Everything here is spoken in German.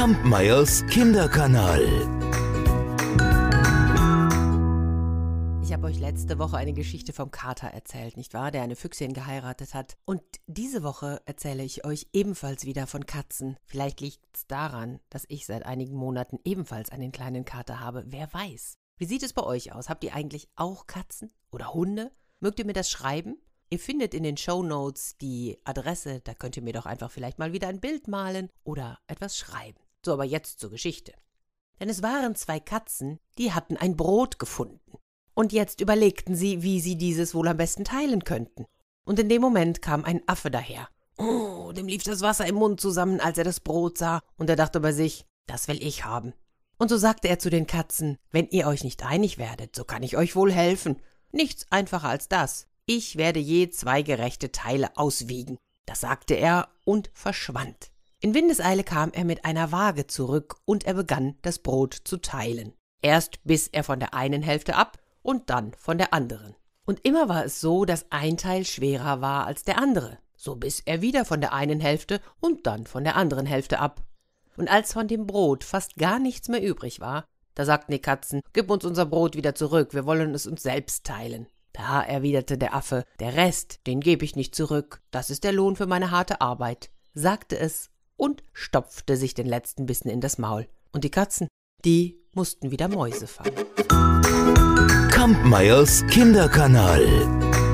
Kampmeyers Kinderkanal. Ich habe euch letzte Woche eine Geschichte vom Kater erzählt, nicht wahr? Der eine Füchsin geheiratet hat. Und diese Woche erzähle ich euch ebenfalls wieder von Katzen. Vielleicht liegt es daran, dass ich seit einigen Monaten ebenfalls einen kleinen Kater habe. Wer weiß? Wie sieht es bei euch aus? Habt ihr eigentlich auch Katzen oder Hunde? Mögt ihr mir das schreiben? Ihr findet in den Show Notes die Adresse, da könnt ihr mir doch einfach vielleicht mal wieder ein Bild malen oder etwas schreiben. So, aber jetzt zur Geschichte. Denn es waren zwei Katzen, die hatten ein Brot gefunden. Und jetzt überlegten sie, wie sie dieses wohl am besten teilen könnten. Und in dem Moment kam ein Affe daher. Oh, dem lief das Wasser im Mund zusammen, als er das Brot sah, und er dachte bei sich, das will ich haben. Und so sagte er zu den Katzen, wenn ihr euch nicht einig werdet, so kann ich euch wohl helfen. Nichts einfacher als das. Ich werde je zwei gerechte Teile auswiegen. Das sagte er und verschwand. In Windeseile kam er mit einer Waage zurück und er begann, das Brot zu teilen. Erst biss er von der einen Hälfte ab und dann von der anderen. Und immer war es so, dass ein Teil schwerer war als der andere. So biss er wieder von der einen Hälfte und dann von der anderen Hälfte ab. Und als von dem Brot fast gar nichts mehr übrig war, da sagten die Katzen, gib uns unser Brot wieder zurück, wir wollen es uns selbst teilen. Da erwiderte der Affe, der Rest, den gebe ich nicht zurück, das ist der Lohn für meine harte Arbeit, sagte es und stopfte sich den letzten Bissen in das Maul. Und die Katzen, die mussten wieder Mäuse fangen. Kampmeyers Kinderkanal.